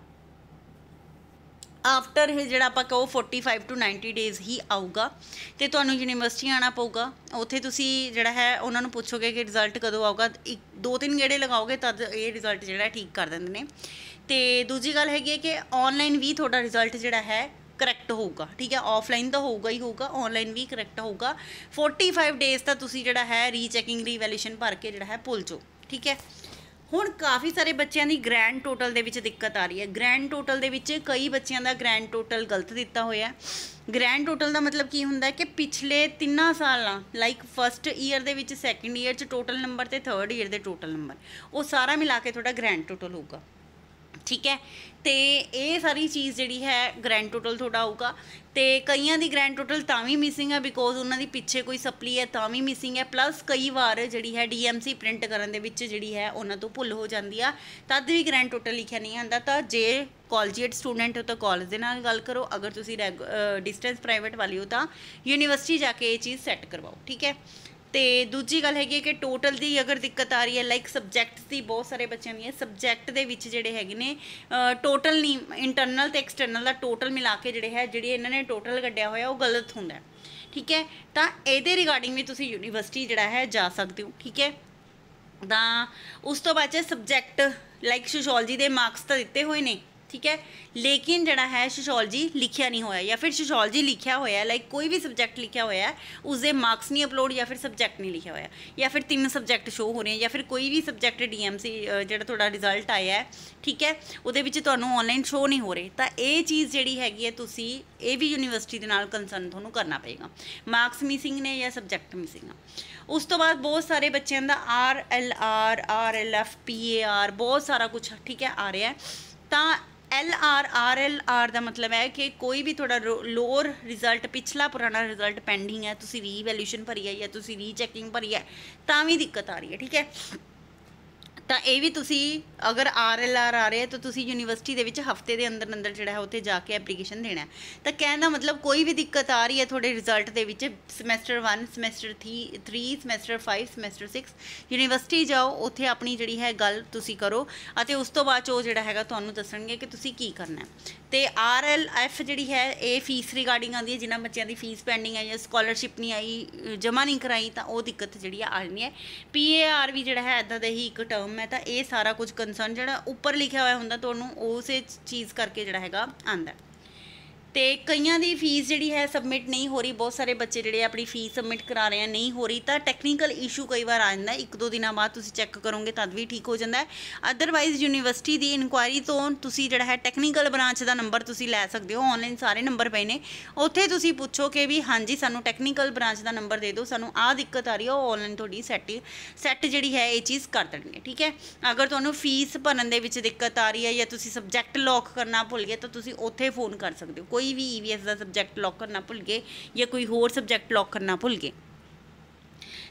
ਆਫਟਰ ਇਹ ਜਿਹੜਾ ਆਪਾਂ ਕਹੋ 45 ਟੂ 90 ਡੇਜ਼ ਹੀ ਆਊਗਾ ਤੇ ਤੁਹਾਨੂੰ ਯੂਨੀਵਰਸਿਟੀ ਆਣਾ ਪਊਗਾ ਉੱਥੇ ਤੁਸੀਂ ਜਿਹੜਾ ਹੈ ਉਹਨਾਂ ਨੂੰ ਪੁੱਛੋਗੇ ਕਿ ਰਿਜ਼ਲਟ ਕਦੋਂ ਆਊਗਾ ਇੱਕ ਦੋ ਤਿੰਨ ਗੇੜੇ ਲਗਾਓਗੇ ਤਦ ਇਹ ਰਿਜ਼ਲਟ ਜਿਹੜਾ ਠੀਕ ਕਰ ਦਿੰਦੇ ਨੇ ਤੇ ਦੂਜੀ ਗੱਲ ਹੈਗੀ ਹੈ ਕਿ ਆਨਲਾਈਨ ਵੀ ਤੁਹਾਡਾ ਰਿਜ਼ਲਟ ਜਿਹੜਾ ਹੈ ਕਰੈਕਟ ਹੋਊਗਾ ਠੀਕ ਹੈ ਆਫਲਾਈਨ ਤਾਂ ਹੋਊਗਾ ਹੀ ਹੋਊਗਾ ਆਨਲਾਈਨ ਵੀ ਕਰੈਕਟ ਹੋਊਗਾ 45 ਡੇਜ਼ ਤਾਂ ਤੁਸੀਂ ਜਿਹੜਾ ਹੈ ਰੀਚੈਕਿੰਗ ਰੀਵੈਲੂਏਸ਼ਨ ਭਰ ਕੇ ਜਿਹੜਾ ਹੈ ਭੁੱਲ ਜਾਓ ਠੀਕ ਹੈ ਹੁਣ ਕਾਫੀ ਸਾਰੇ ਬੱਚਿਆਂ ਦੀ ਗ੍ਰੈਂਡ ਟੋਟਲ ਦੇ ਵਿੱਚ ਦਿੱਕਤ ਆ ਰਹੀ ਹੈ ਗ੍ਰੈਂਡ ਟੋਟਲ ਦੇ ਵਿੱਚ ਕਈ ਬੱਚਿਆਂ ਦਾ ਗ੍ਰੈਂਡ ਟੋਟਲ ਗਲਤ ਦਿੱਤਾ ਹੋਇਆ ਗ੍ਰੈਂਡ ਟੋਟਲ ਦਾ ਮਤਲਬ ਕੀ ਹੁੰਦਾ ਕਿ ਪਿਛਲੇ ਤਿੰਨਾਂ ਸਾਲਾਂ ਲਾਈਕ ਫਰਸਟ ਈਅਰ ਦੇ ਵਿੱਚ ਸੈਕੰਡ ਈਅਰ 'ਚ ਟੋਟਲ ਨੰਬਰ ਤੇ ਥਰਡ ਈਅਰ ਦੇ ਟੋਟਲ ਨੰਬਰ ਉਹ ਸਾਰਾ ਮਿਲਾ ਕੇ ਤੁਹਾਡਾ ਗ੍ਰੈਂਡ ਟੋਟਲ ਹੋਊਗਾ ਠੀਕ ਹੈ ਤੇ ਇਹ ਸਾਰੀ ਚੀਜ਼ ਜਿਹੜੀ ਹੈ ਗ੍ਰੈਂਡ ਟੋਟਲ ਤੁਹਾਡਾ ਆਊਗਾ ਤੇ ਕਈਆਂ ਦੀ ਗ੍ਰੈਂਡ ਟੋਟਲ ਤਾਂ ਵੀ ਮਿਸਿੰਗ ਹੈ ਬਿਕੋਜ਼ ਉਹਨਾਂ ਦੀ ਪਿੱਛੇ ਕੋਈ ਸਪਲੀ ਹੈ ਤਾਂ ਵੀ ਮਿਸਿੰਗ ਹੈ ਪਲੱਸ ਕਈ ਵਾਰ ਜਿਹੜੀ ਹੈ ਡੀਐਮਸੀ ਪ੍ਰਿੰਟ ਕਰਨ ਦੇ ਵਿੱਚ ਜਿਹੜੀ ਹੈ ਉਹਨਾਂ ਤੋਂ ਭੁੱਲ ਹੋ ਜਾਂਦੀ ਆ ਤਦ ਵੀ ਗ੍ਰੈਂਡ ਟੋਟਲ ਲਿਖਿਆ ਨਹੀਂ ਆਂਦਾ ਤਾਂ ਜੇ ਕਾਲਜੀਏਟ ਸਟੂਡੈਂਟ ਹੋ ਤਾਂ ਕਾਲਜ ਦੇ ਨਾਲ ਗੱਲ ਕਰੋ ਅਗਰ ਤੁਸੀਂ ਡਿਸਟੈਂਸ ਪ੍ਰਾਈਵੇਟ ਵਾਲੀ ਹੋ ਤਾਂ ਯੂਨੀਵਰਸਿਟੀ ਜਾ ਕੇ ਇਹ ਚੀਜ਼ ਸੈੱਟ ਕਰਵਾਓ ਠੀਕ ਹੈ ਤੇ ਦੂਜੀ ਗੱਲ ਹੈਗੀ ਕਿ ਟੋਟਲ ਦੀ ਅਗਰ ਦਿੱਕਤ ਆ ਰਹੀ ਹੈ ਲਾਈਕ ਸਬਜੈਕਟਸ ਦੀ ਬਹੁਤ ਸਾਰੇ ਬੱਚਿਆਂ ਦੀ ਹੈ ਸਬਜੈਕਟ ਦੇ ਵਿੱਚ ਜਿਹੜੇ ਹੈਗੇ ਨੇ ਟੋਟਲ ਨਹੀਂ ਇੰਟਰਨਲ ਤੇ ਐਕਸਟਰਨਲ ਦਾ ਟੋਟਲ ਮਿਲਾ ਕੇ ਜਿਹੜੇ ਹੈ ਜਿਹੜੀ ਇਹਨਾਂ ਨੇ ਟੋਟਲ ਕੱਢਿਆ ਹੋਇਆ ਉਹ ਗਲਤ ਹੁੰਦਾ ਠੀਕ ਹੈ ਤਾਂ ਇਹਦੇ ਰਿਗਾਰਡਿੰਗ ਵੀ ਤੁਸੀਂ ਯੂਨੀਵਰਸਿਟੀ ਜਿਹੜਾ ਹੈ ਜਾ ਸਕਦੇ ਹੋ ਠੀਕ ਹੈ ਤਾਂ ਉਸ ਤੋਂ ਬਾਅਦ ਸਬਜੈਕਟ ਲਾਈਕ ਸੋਸ਼ੀਓਲੋਜੀ ਦੇ ਮਾਰਕਸ ਤਾਂ ਦਿੱਤੇ ਹੋਏ ਨੇ ਠੀਕ ਹੈ ਲੇਕਿਨ ਜਿਹੜਾ ਹੈ ਸੋਸ਼ੀਓਲੋਜੀ ਲਿਖਿਆ ਨਹੀਂ ਹੋਇਆ ਜਾਂ ਫਿਰ ਸੋਸ਼ੀਓਲੋਜੀ ਲਿਖਿਆ ਹੋਇਆ ਲਾਈਕ ਕੋਈ ਵੀ ਸਬਜੈਕਟ ਲਿਖਿਆ ਹੋਇਆ ਉਸਦੇ ਮਾਰਕਸ ਨਹੀਂ ਅਪਲੋਡ ਜਾਂ ਫਿਰ ਸਬਜੈਕਟ ਨਹੀਂ ਲਿਖਿਆ ਹੋਇਆ ਜਾਂ ਫਿਰ ਤਿੰਨ ਸਬਜੈਕਟ ਸ਼ੋ ਹੋ ਰਹੇ ਜਾਂ ਫਿਰ ਕੋਈ ਵੀ ਸਬਜੈਕਟ ਡੀਐਮਸੀ ਜਿਹੜਾ ਤੁਹਾਡਾ ਰਿਜ਼ਲਟ ਆਇਆ ਹੈ ਠੀਕ ਹੈ ਉਹਦੇ ਵਿੱਚ ਤੁਹਾਨੂੰ ਆਨਲਾਈਨ ਸ਼ੋ ਨਹੀਂ ਹੋ ਰਹੇ ਤਾਂ ਇਹ ਚੀਜ਼ ਜਿਹੜੀ ਹੈਗੀ ਹੈ ਤੁਸੀਂ ਇਹ ਵੀ ਯੂਨੀਵਰਸਿਟੀ ਦੇ ਨਾਲ ਕੰਸਰਨ ਤੁਹਾਨੂੰ ਕਰਨਾ ਪਏਗਾ ਮਾਰਕਸ ਮਿਸਿੰਗ ਨੇ ਜਾਂ ਸਬਜੈਕਟ ਮਿਸਿੰਗ ਆ ਉਸ ਤੋਂ ਬਾਅਦ ਬਹੁਤ ਸਾਰੇ ਬੱਚਿਆਂ ਦਾ R L R R L F P A R ਬਹੁਤ ਸਾਰਾ ਕੁਝ ਠੀਕ ਹੈ ਆ ਰਿਹਾ ਤਾਂ L R R L R ਦਾ ਮਤਲਬ ਹੈ ਕਿ ਕੋਈ ਵੀ ਤੁਹਾਡਾ ਲੋਅਰ ਰਿਜ਼ਲਟ ਪਿਛਲਾ ਪੁਰਾਣਾ ਰਿਜ਼ਲਟ ਪੈਂਡਿੰਗ ਹੈ ਤੁਸੀਂ ਰੀਵੈਲਿਊਸ਼ਨ ਭਰੀ ਹੈ ਜਾਂ ਤੁਸੀਂ ਰੀਚੈਕਿੰਗ ਭਰੀ ਹੈ ਤਾਂ ਵੀ ਦਿੱਕਤ ਆ ਰਹੀ ਹੈ ਠੀਕ ਹੈ ਤਾਂ ਇਹ ਵੀ ਤੁਸੀਂ ਅਗਰ ਆਰ ਐਲ ਆਰ ਆ ਰਹੇ ਹੋ ਤਾਂ ਤੁਸੀਂ ਯੂਨੀਵਰਸਿਟੀ ਦੇ ਵਿੱਚ ਹਫਤੇ ਦੇ ਅੰਦਰ ਅੰਦਰ ਜਿਹੜਾ ਹੈ ਉੱਥੇ ਜਾ ਕੇ ਐਪਲੀਕੇਸ਼ਨ ਦੇਣਾ ਤਾਂ ਕਹਿਣ ਦਾ ਮਤਲਬ ਕੋਈ ਵੀ ਦਿੱਕਤ ਆ ਰਹੀ ਹੈ ਤੁਹਾਡੇ ਰਿਜ਼ਲਟ ਦੇ ਵਿੱਚ semester 1 semester 3 semester 5 semester 6 university ਜਾਓ ਉੱਥੇ ਆਪਣੀ ਜਿਹੜੀ ਹੈ ਗੱਲ ਤੁਸੀਂ ਕਰੋ ਅਤੇ ਉਸ ਤੋਂ ਬਾਅਦ ਉਹ ਜਿਹੜਾ ਹੈਗਾ ਤੁਹਾਨੂੰ ਦੱਸਣਗੇ ਕਿ ਤੁਸੀਂ ਕੀ ਕਰਨਾ ਹੈ ਤੇ ਆਰ ਐਲ ਐਫ ਜਿਹੜੀ ਹੈ ਇਹ ਫੀਸ ਰਿਗਾਰਡਿੰਗ ਆਉਂਦੀ ਹੈ ਜਿਨ੍ਹਾਂ ਬੱਚਿਆਂ ਦੀ ਫੀਸ ਪੈਂਡਿੰਗ ਹੈ ਜਾਂ ਸਕਾਲਰਸ਼ਿਪ ਨਹੀਂ ਆਈ ਜਮਾ ਨਹੀਂ ਕਰਾਈ ਤਾਂ ਉਹ ਦਿੱਕਤ ਜਿਹੜੀ ਆ ਜਾਣੀ ਹੈ ਪੀ ਏ ਆਰ ਵੀ ਜਿਹੜਾ ਹੈ ਇਦਾਂ ਦਾ ਹੀ ਇੱਕ ਟਰਮ ਹੈ ਤਾਂ ਇਹ ਸਾਰਾ ਕੁਝ ਕੰਸਰਨ ਜਿਹੜਾ ਉੱਪਰ ਲਿਖਿਆ ਹੋਇਆ ਹੁੰਦਾ ਤੁਹਾਨੂੰ ਉਸੇ ਚੀਜ਼ ਕਰਕੇ ਜਿਹੜਾ ਹੈਗਾ ਆਂਦਾ ਤੇ ਕਈਆਂ ਦੀ ਫੀਸ ਜਿਹੜੀ ਹੈ ਸਬਮਿਟ ਨਹੀਂ ਹੋ ਰਹੀ ਬਹੁਤ ਸਾਰੇ ਬੱਚੇ ਜਿਹੜੇ ਆਪਣੀ ਫੀਸ ਸਬਮਿਟ ਕਰਾ ਰਹੇ ਆ ਨਹੀਂ ਹੋ ਰਹੀ ਤਾਂ ਟੈਕਨੀਕਲ ਇਸ਼ੂ ਕਈ ਵਾਰ ਆ ਜਾਂਦਾ ਇੱਕ ਦੋ ਦਿਨਾਂ ਬਾਅਦ ਤੁਸੀਂ ਚੈੱਕ ਕਰੋਗੇ ਤਦ ਵੀ ਠੀਕ ਹੋ ਜਾਂਦਾ ਅਦਰਵਾਈਜ਼ ਯੂਨੀਵਰਸਿਟੀ ਦੀ ਇਨਕੁਆਇਰੀ ਤੋਂ ਤੁਸੀਂ ਜਿਹੜਾ ਹੈ ਟੈਕਨੀਕਲ ਬ੍ਰਾਂਚ ਦਾ ਨੰਬਰ ਤੁਸੀਂ ਲੈ ਸਕਦੇ ਹੋ ਆਨਲਾਈਨ ਸਾਰੇ ਨੰਬਰ ਪਏ ਨੇ ਉੱਥੇ ਤੁਸੀਂ ਪੁੱਛੋ ਕਿ ਵੀ ਹਾਂਜੀ ਸਾਨੂੰ ਟੈਕਨੀਕਲ ਬ੍ਰਾਂਚ ਦਾ ਨੰਬਰ ਦੇ ਦਿਓ ਸਾਨੂੰ ਆਹ ਦਿੱਕਤ ਆ ਰਹੀ ਹੈ ਉਹ ਆਨਲਾਈਨ ਤੁਹਾਡੀ ਸੈਟ ਸੈਟ ਜਿਹੜੀ ਹੈ ਇਹ ਚੀਜ਼ ਕਰ ਦੇਣਗੇ ਠੀਕ ਹੈ ਅਗਰ ਤੁਹਾਨੂੰ ਫੀਸ ਭਰਨ ਦੇ ਵਿੱਚ ਦਿੱਕਤ ਆ ਰਹੀ ਹੈ ਜਾਂ ਤੁਸੀਂ ਸਬਜੈਕਟ ਲੌਕ ਕਰਨਾ ਭੁੱਲ ਗਏ ਤਾਂ ਤੁਸੀਂ ਉੱਥੇ ਫੋਨ ਕਰ ਸਕਦੇ ਹੋ ਕੋਈ ਕੋਈ ਵੀ ਈਵੀਐਸ e ਦਾ ਸਬਜੈਕਟ ਲੌਕ ਕਰਨਾ ਭੁੱਲ ਗਏ ਜਾਂ ਕੋਈ ਹੋਰ ਸਬਜੈਕਟ ਲੌਕ ਕਰਨਾ ਭੁੱਲ ਗਏ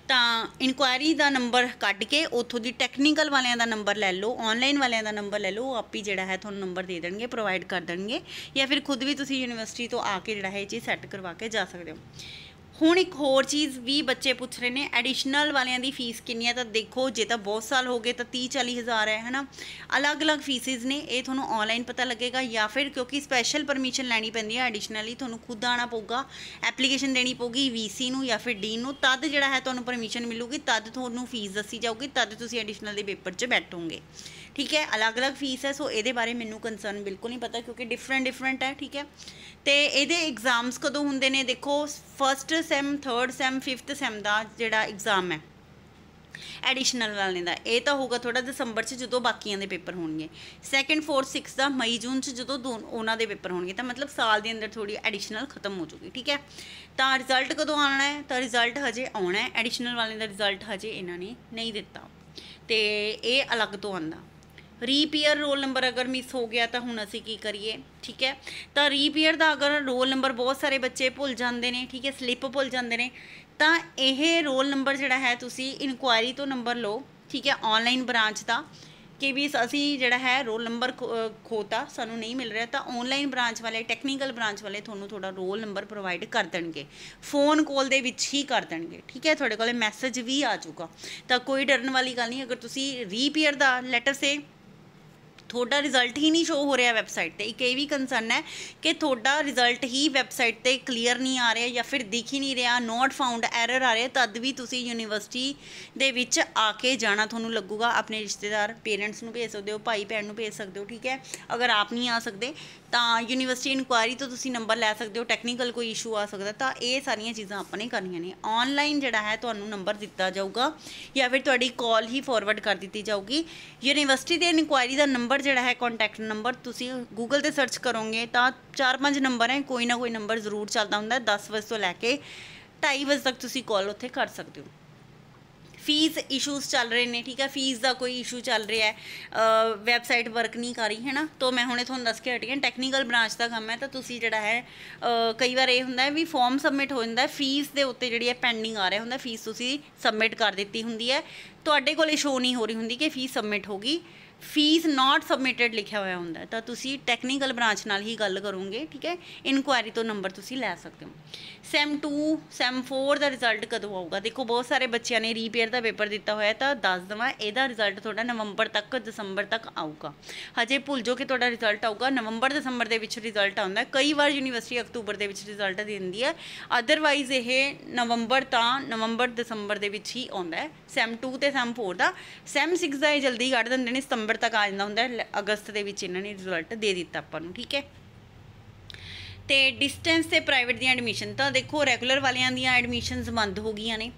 ਤਾਂ ਇਨਕੁਆਇਰੀ ਦਾ ਨੰਬਰ ਕੱਢ ਕੇ ਉੱਥੋਂ ਦੀ ਟੈਕਨੀਕਲ ਵਾਲਿਆਂ ਦਾ ਨੰਬਰ ਲੈ ਲਓ ਆਨਲਾਈਨ ਵਾਲਿਆਂ ਦਾ ਨੰਬਰ ਲੈ ਲਓ ਆਪ ਹੀ ਜਿਹੜਾ ਹੈ ਤੁਹਾਨੂੰ ਨੰਬਰ ਦੇ ਦੇਣਗੇ ਪ੍ਰੋਵਾਈਡ ਕਰ ਦੇਣਗੇ ਜਾਂ ਫਿਰ ਖੁਦ ਵੀ ਤੁਸੀਂ ਯੂਨੀਵਰਸਿਟੀ ਤੋਂ ਆ ਕੇ ਜਿਹੜਾ ਹੈ ਇਹ ਚੀਜ਼ ਸੈੱਟ ਕਰਵਾ ਕੇ ਜਾ ਸਕਦੇ ਹੋ ਹੁਣ ਇੱਕ ਹੋਰ ਚੀਜ਼ ਵੀ ਬੱਚੇ ਪੁੱਛ ਰਹੇ ਨੇ ਐਡੀਸ਼ਨਲ ਵਾਲਿਆਂ ਦੀ ਫੀਸ ਕਿੰਨੀ ਹੈ ਤਾਂ ਦੇਖੋ ਜੇ ਤਾਂ ਬਹੁਤ ਸਾਲ ਹੋ ਗਏ ਤਾਂ 30 40 ਹਜ਼ਾਰ ਹੈ ਹਨਾ ਅਲੱਗ-ਅਲੱਗ ਫੀਸਿਸ ਨੇ ਇਹ ਤੁਹਾਨੂੰ ਆਨਲਾਈਨ ਪਤਾ ਲੱਗੇਗਾ ਜਾਂ ਫਿਰ ਕਿਉਂਕਿ ਸਪੈਸ਼ਲ ਪਰਮਿਸ਼ਨ ਲੈਣੀ ਪੈਂਦੀ ਹੈ ਐਡੀਸ਼ਨਲੀ ਤੁਹਾਨੂੰ ਖੁਦ ਆਣਾ ਪਊਗਾ ਐਪਲੀਕੇਸ਼ਨ ਦੇਣੀ ਪਊਗੀ ਵੀਸੀ ਨੂੰ ਜਾਂ ਫਿਰ ਡੀਨ ਨੂੰ ਤਦ ਜਿਹੜਾ ਹੈ ਤੁਹਾਨੂੰ ਪਰਮਿਸ਼ਨ ਮਿਲੂਗੀ ਤਦ ਤੁਹਾਨੂੰ ਫੀਸ ਦੱਸੀ ਜਾਊਗੀ ਤਦ ਤੁਸੀਂ ਐਡੀਸ਼ਨਲ ਦੇ ਪੇਪਰ 'ਚ ਬੈਠੋਗੇ ਠੀਕ ਹੈ ਅਲੱਗ-ਅਲੱਗ ਫੀਸ ਹੈ ਸੋ ਇਹਦੇ ਬਾਰੇ ਮੈਨੂੰ ਕਨਸਰਨ ਬਿਲਕੁਲ ਨਹੀਂ ਪਤਾ ਕਿਉਂਕਿ ਡਿਫਰੈਂਟ ਡਿਫਰੈਂਟ ਹੈ ਠੀਕ ਹੈ ਤੇ ਇਹਦੇ ਐਗਜ਼ਾਮਸ ਕਦੋਂ ਹੁੰਦੇ ਨੇ ਦੇਖੋ first sem third sem fifth sem ਦਾ ਜਿਹੜਾ ਐਗਜ਼ਾਮ ਹੈ ਐਡੀਸ਼ਨਲ ਵਾਲੇ ਦਾ ਇਹ ਤਾਂ ਹੋਊਗਾ ਥੋੜਾ ਦਸੰਬਰ 'ਚ ਜਦੋਂ ਬਾਕੀਆਂ ਦੇ ਪੇਪਰ ਹੋਣਗੇ ਸੈਕੰਡ 4 6 ਦਾ ਮਈ ਜੂਨ 'ਚ ਜਦੋਂ ਦੋ ਉਹਨਾਂ ਦੇ ਪੇਪਰ ਹੋਣਗੇ ਤਾਂ ਮਤਲਬ ਸਾਲ ਦੇ ਅੰਦਰ ਥੋੜੀ ਐਡੀਸ਼ਨਲ ਖਤਮ ਹੋ ਜੂਗੀ ਠੀਕ ਹੈ ਤਾਂ ਰਿਜ਼ਲਟ ਕਦੋਂ ਆਉਣਾ ਹੈ ਤਾਂ ਰਿਜ਼ਲਟ ਹਜੇ ਆਉਣਾ ਹੈ ਐਡੀਸ਼ਨਲ ਵਾਲੇ ਦਾ ਰਿਜ਼ਲਟ ਹਜੇ ਇਹਨਾਂ ਨੇ ਨਹੀਂ ਦਿੱਤਾ ਤੇ ਇਹ ਅਲੱਗ ਤੋਂ ਆਂਦਾ ਰੀਪੀਅਰ ਰੋਲ ਨੰਬਰ ਅਗਰ ਮਿਸ ਹੋ ਗਿਆ ਤਾਂ ਹੁਣ ਅਸੀਂ ਕੀ ਕਰੀਏ ਠੀਕ ਹੈ ਤਾਂ ਰੀਪੀਅਰ ਦਾ ਅਗਰ ਰੋਲ ਨੰਬਰ ਬਹੁਤ ਸਾਰੇ ਬੱਚੇ ਭੁੱਲ ਜਾਂਦੇ ਨੇ ਠੀਕ ਹੈ ਸਲਿੱਪ ਭੁੱਲ ਜਾਂਦੇ ਨੇ ਤਾਂ ਇਹ ਰੋਲ ਨੰਬਰ ਜਿਹੜਾ ਹੈ ਤੁਸੀਂ ਇਨਕੁਆਇਰੀ ਤੋਂ ਨੰਬਰ ਲਓ ਠੀਕ ਹੈ ਆਨਲਾਈਨ ਬ੍ਰਾਂਚ ਦਾ ਕਿ ਵੀ ਅਸੀਂ ਜਿਹੜਾ ਹੈ ਰੋਲ ਨੰਬਰ ਖੋਤਾ ਸਾਨੂੰ ਨਹੀਂ ਮਿਲ ਰਿਹਾ ਤਾਂ ਆਨਲਾਈਨ ਬ੍ਰਾਂਚ ਵਾਲੇ ਟੈਕਨੀਕਲ ਬ੍ਰਾਂਚ ਵਾਲੇ ਤੁਹਾਨੂੰ ਥੋੜਾ ਰੋਲ ਨੰਬਰ ਪ੍ਰੋਵਾਈਡ ਕਰ ਦੇਣਗੇ ਫੋਨ ਕਾਲ ਦੇ ਵਿੱਚ ਹੀ ਕਰ ਦੇਣਗੇ ਠੀਕ ਹੈ ਤੁਹਾਡੇ ਕੋਲੇ ਮੈਸੇਜ ਵੀ ਆ ਜਾਊਗਾ ਤਾਂ ਕੋਈ ਡਰਨ ਵਾਲੀ ਗੱਲ ਨਹੀਂ ਅਗਰ ਤੁਸੀਂ ਰੀਪੀਅਰ ਦਾ ਲੈਟਰ ਸੇ ਤੁਹਾਡਾ ਰਿਜ਼ਲਟ ਹੀ ਨਹੀਂ ਸ਼ੋ ਹੋ ਰਿਹਾ ਵੈਬਸਾਈਟ ਤੇ ਇੱਕ ਇਹ ਵੀ ਕੰਸਰਨ ਹੈ ਕਿ ਤੁਹਾਡਾ ਰਿਜ਼ਲਟ ਹੀ ਵੈਬਸਾਈਟ ਤੇ ਕਲੀਅਰ ਨਹੀਂ ਆ ਰਿਹਾ ਜਾਂ ਫਿਰ ਦਿਖ ਹੀ ਨਹੀਂ ਰਿਹਾ ਨਾਟ ਫਾਊਂਡ ਐਰਰ ਆ ਰਿਹਾ ਤਦ ਵੀ ਤੁਸੀਂ ਯੂਨੀਵਰਸਿਟੀ ਦੇ ਵਿੱਚ ਆ ਕੇ ਜਾਣਾ ਤੁਹਾਨੂੰ ਲੱਗੂਗਾ ਆਪਣੇ ਰਿਸ਼ਤੇਦਾਰ ਪੇਰੈਂਟਸ ਨੂੰ ਭੇਜ ਸਕਦੇ ਹੋ ਭਾਈ ਭੈਣ ਨੂੰ ਭੇਜ ਸਕਦੇ ਹੋ ਠੀਕ ਹੈ ਅਗਰ ਆਪ ਨਹੀਂ ਆ ਸਕਦੇ ਤਾਂ ਯੂਨੀਵਰਸਿਟੀ ਇਨਕੁਆਇਰੀ ਤੋਂ ਤੁਸੀਂ ਨੰਬਰ ਲੈ ਸਕਦੇ ਹੋ ਟੈਕਨੀਕਲ ਕੋਈ ਇਸ਼ੂ ਆ ਸਕਦਾ ਤਾਂ ਇਹ ਸਾਰੀਆਂ ਚੀਜ਼ਾਂ ਆਪਾਂ ਨੇ ਕਰਨੀਆਂ ਨੇ ਆਨਲਾਈਨ ਜਿਹੜਾ ਹੈ ਤੁਹਾਨੂੰ ਨੰਬਰ ਦਿੱਤਾ ਜਾਊਗਾ ਜਾਂ ਫਿਰ ਤੁਹਾਡੀ ਕਾਲ ਹੀ ਫਾਰਵਰਡ ਕਰ ਦਿੱਤੀ ਜਾਊਗੀ ਯੂਨੀਵਰਸਿਟੀ ਦੇ ਇਨਕੁਆਇਰੀ ਦਾ ਨੰਬਰ ਜਿਹੜਾ ਹੈ ਕੰਟੈਕਟ ਨੰਬਰ ਤੁਸੀਂ ਗੂਗਲ ਤੇ ਸਰਚ ਕਰੋਗੇ ਤਾਂ ਚਾਰ ਪੰਜ ਨੰਬਰ ਹੈ ਕੋਈ ਨਾ ਕੋਈ ਨੰਬਰ ਜ਼ਰੂਰ ਚੱਲਦਾ ਹੁੰਦਾ 10 ਵਜੇ ਤੋਂ ਲੈ ਕੇ 2:30 ਵਜੇ ਤੱਕ ਤੁਸੀਂ ਕਾਲ ਉੱਥੇ ਕਰ ਸਕਦੇ ਹੋ ਫੀਸ ਇਸ਼ੂਸ ਚੱਲ ਰਹੇ ਨੇ ਠੀਕ ਹੈ ਫੀਸ ਦਾ ਕੋਈ ਇਸ਼ੂ ਚੱਲ ਰਿਹਾ ਹੈ ਵੈਬਸਾਈਟ ਵਰਕ ਨਹੀਂ ਕਰ ਰਹੀ ਹੈ ਨਾ ਤਾਂ ਮੈਂ ਹੁਣੇ ਤੁਹਾਨੂੰ ਦੱਸ ਕੇ ਹਟੀ ਹਾਂ ਟੈਕਨੀਕਲ ਬ੍ਰਾਂਚ ਦਾ ਕੰਮ ਹੈ ਤਾਂ ਤੁਸੀਂ ਜਿਹੜਾ ਹੈ ਕਈ ਵਾਰ ਇਹ ਹੁੰਦਾ ਹੈ ਵੀ ਫਾਰਮ ਸਬਮਿਟ ਹੋ ਜਾਂਦਾ ਫੀਸ ਦੇ ਉੱਤੇ ਜਿਹੜੀ ਹੈ ਪੈਂਡਿੰਗ ਆ ਰਿਹਾ ਹੁੰਦਾ ਫੀਸ ਤੁਸੀਂ ਸਬਮਿਟ ਕਰ ਦਿੱਤੀ ਹੁੰਦੀ ਹੈ ਤੁਹਾਡੇ ਕੋਲੇ ਸ਼ੋ ਨਹੀਂ ਹੋ ਰਹੀ ਹੁੰਦੀ ਕਿ ਫੀਸ ਸਬਮਿਟ ਹੋ ਗਈ ਫੀਸ ਨਾਟ ਸਬਮਿਟਡ ਲਿਖਿਆ ਹੋਇਆ ਹੁੰਦਾ ਤਾਂ ਤੁਸੀਂ ਟੈਕਨੀਕਲ ਬ੍ਰਾਂਚ ਨਾਲ ਹੀ ਗੱਲ ਕਰੋਗੇ ਠੀਕ ਹੈ ਇਨਕੁਆਇਰੀ ਤੋਂ ਨੰਬਰ ਤੁਸੀਂ ਲੈ ਸਕਦੇ ਹੋ ਸੈਮ 2 ਸੈਮ 4 ਦਾ ਰਿਜ਼ਲਟ ਕਦੋਂ ਆਊਗਾ ਦੇਖੋ ਬਹੁਤ ਸਾਰੇ ਬੱਚਿਆਂ ਨੇ ਰੀਪੇਅਰ ਦਾ ਪੇਪਰ ਦਿੱਤਾ ਹੋਇਆ ਤਾਂ ਦੱਸ ਦਵਾਂ ਇਹਦਾ ਰਿਜ਼ਲਟ ਤੁਹਾਡਾ ਨਵੰਬਰ ਤੱਕ ਦਸੰਬਰ ਤੱਕ ਆਊਗਾ ਹਜੇ ਭੁੱਲ ਜੋ ਕਿ ਤੁਹਾਡਾ ਰਿਜ਼ਲਟ ਆਊਗਾ ਨਵੰਬਰ ਦਸੰਬਰ ਦੇ ਵਿੱਚ ਰਿਜ਼ਲਟ ਆਉਂਦਾ ਕਈ ਵਾਰ ਯੂਨੀਵਰਸਿਟੀ ਅਕਤੂਬਰ ਦੇ ਵਿੱਚ ਰਿਜ਼ਲਟ ਦਿੰਦੀ ਹੈ ਅਦਰਵਾਈਜ਼ ਇਹ ਨਵੰਬਰ ਤਾਂ ਨਵੰਬਰ ਦਸੰਬਰ ਦੇ ਵਿੱਚ ਹੀ ਆਉਂਦਾ ਹੈ ਸੈਮ 2 ਤੇ ਸੈਮ 4 ਦਾ ਸੈਮ 6 ਦਾ ਇਹ ਜਲਦੀ ਕੱਢ ਦਿੰਦੇ ਨੇ ਸਤੰਬਰ ਸਤੰਬਰ ਤੱਕ ਆ ਜਾਂਦਾ ਹੁੰਦਾ ਅਗਸਤ ਦੇ ਵਿੱਚ ਇਹਨਾਂ ਨੇ ਰਿਜ਼ਲਟ ਦੇ ਦਿੱਤਾ ਆਪਾਂ ਨੂੰ ਠੀਕ ਹੈ ਤੇ ਡਿਸਟੈਂਸ ਤੇ ਪ੍ਰਾਈਵੇਟ ਦੀਆਂ ਐਡਮਿਸ਼ਨ ਤਾਂ ਦੇਖੋ ਰੈਗੂਲਰ ਵਾਲਿਆਂ ਦੀਆਂ ਐਡਮਿਸ਼ਨਸ ਬੰਦ ਹੋ ਗਈਆਂ ਨੇ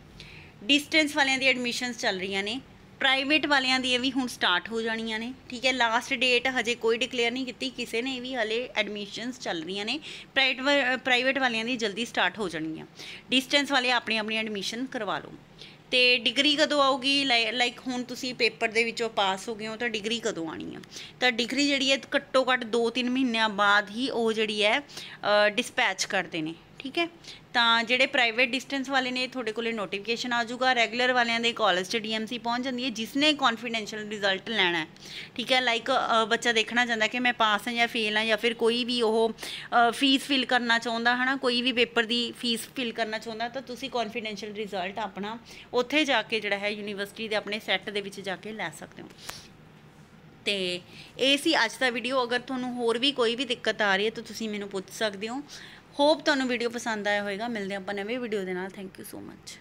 ਡਿਸਟੈਂਸ ਵਾਲਿਆਂ ਦੀ ਐਡਮਿਸ਼ਨਸ ਚੱਲ ਰਹੀਆਂ ਨੇ ਪ੍ਰਾਈਵੇਟ ਵਾਲਿਆਂ ਦੀ ਇਹ ਵੀ ਹੁਣ ਸਟਾਰਟ ਹੋ ਜਾਣੀਆਂ ਨੇ ਠੀਕ ਹੈ ਲਾਸਟ ਡੇਟ ਹਜੇ ਕੋਈ ਡਿਕਲੇਅਰ ਨਹੀਂ ਕੀਤੀ ਕਿਸੇ ਨੇ ਵੀ ਹਲੇ ਐਡਮਿਸ਼ਨਸ ਚੱਲ ਰਹੀਆਂ ਨੇ ਪ੍ਰਾਈਵੇਟ ਪ੍ਰਾਈਵੇਟ ਵਾਲਿਆਂ ਦੀ ਜਲਦੀ ਸਟਾਰਟ ਹੋ ਜਾਣੀਆਂ ਡਿਸਟੈਂਸ ਵਾਲੇ ਆਪਣੀ ਆਪਣੀ ਐਡਮਿਸ਼ਨ ਕਰਵਾ ਲਓ ਤੇ ਡਿਗਰੀ ਕਦੋਂ ਆਊਗੀ ਲਾਈਕ ਹੁਣ ਤੁਸੀਂ ਪੇਪਰ ਦੇ ਵਿੱਚੋਂ ਪਾਸ ਹੋ ਗਏ ਹੋ ਤਾਂ ਡਿਗਰੀ ਕਦੋਂ ਆਣੀ ਆ ਤਾਂ ਡਿਗਰੀ ਜਿਹੜੀ ਹੈ ਘੱਟੋ ਘੱਟ 2-3 ਮਹੀਨਿਆਂ ਬਾਅਦ ਹੀ ਉਹ ਜਿਹੜੀ ਹੈ ਡਿਸਪੈਚ ਕਰਦੇ ਨੇ ਠੀਕ ਹੈ ਤਾਂ ਜਿਹੜੇ ਪ੍ਰਾਈਵੇਟ ਡਿਸਟੈਂਸ ਵਾਲੇ ਨੇ ਤੁਹਾਡੇ ਕੋਲੇ ਨੋਟੀਫਿਕੇਸ਼ਨ ਆ ਜਾਊਗਾ ਰੈਗੂਲਰ ਵਾਲਿਆਂ ਦੇ ਕਾਲਜ ਤੇ ਡੀਐਮਸੀ ਪਹੁੰਚ ਜਾਂਦੀ ਹੈ ਜਿਸ ਨੇ ਕੌਨਫੀਡੈਂਸ਼ੀਅਲ ਰਿਜ਼ਲਟ ਲੈਣਾ ਹੈ ਠੀਕ ਹੈ ਲਾਈਕ ਬੱਚਾ ਦੇਖਣਾ ਚਾਹੁੰਦਾ ਕਿ ਮੈਂ ਪਾਸ ਹਾਂ ਜਾਂ ਫੇਲ ਹਾਂ ਜਾਂ ਫਿਰ ਕੋਈ ਵੀ ਉਹ ਫੀਸ ਫਿਲ ਕਰਨਾ ਚਾਹੁੰਦਾ ਹਨਾ ਕੋਈ ਵੀ ਪੇਪਰ ਦੀ ਫੀਸ ਫਿਲ ਕਰਨਾ ਚਾਹੁੰਦਾ ਤਾਂ ਤੁਸੀਂ ਕੌਨਫੀਡੈਂਸ਼ੀਅਲ ਰਿਜ਼ਲਟ ਆਪਣਾ ਉੱਥੇ ਜਾ ਕੇ ਜਿਹੜਾ ਹੈ ਯੂਨੀਵਰਸਿਟੀ ਦੇ ਆਪਣੇ ਸੈੱਟ ਦੇ ਵਿੱਚ ਜਾ ਕੇ ਲੈ ਸਕਦੇ ਹੋ ਤੇ ਇਹ ਸੀ ਅੱਜ ਦਾ ਵੀਡੀਓ ਅਗਰ ਤੁਹਾਨੂੰ ਹੋਰ ਵੀ ਕੋਈ ਵੀ ਦਿੱਕਤ ਆ ਰਹੀ ਹੈ ਤਾਂ ਤੁਸੀਂ ਮੈਨੂੰ ਪੁੱਛ ਸਕਦੇ ਹੋ ਹੋਪ ਤੁਹਾਨੂੰ ਵੀਡੀਓ ਪਸੰਦ ਆਇਆ ਹੋਵੇਗਾ ਮਿਲਦੇ ਆਪਾਂ ਨਵੇਂ ਵੀਡੀਓ ਦੇ ਨਾਲ ਥੈਂਕ ਯੂ ਸੋ ਮੱਚ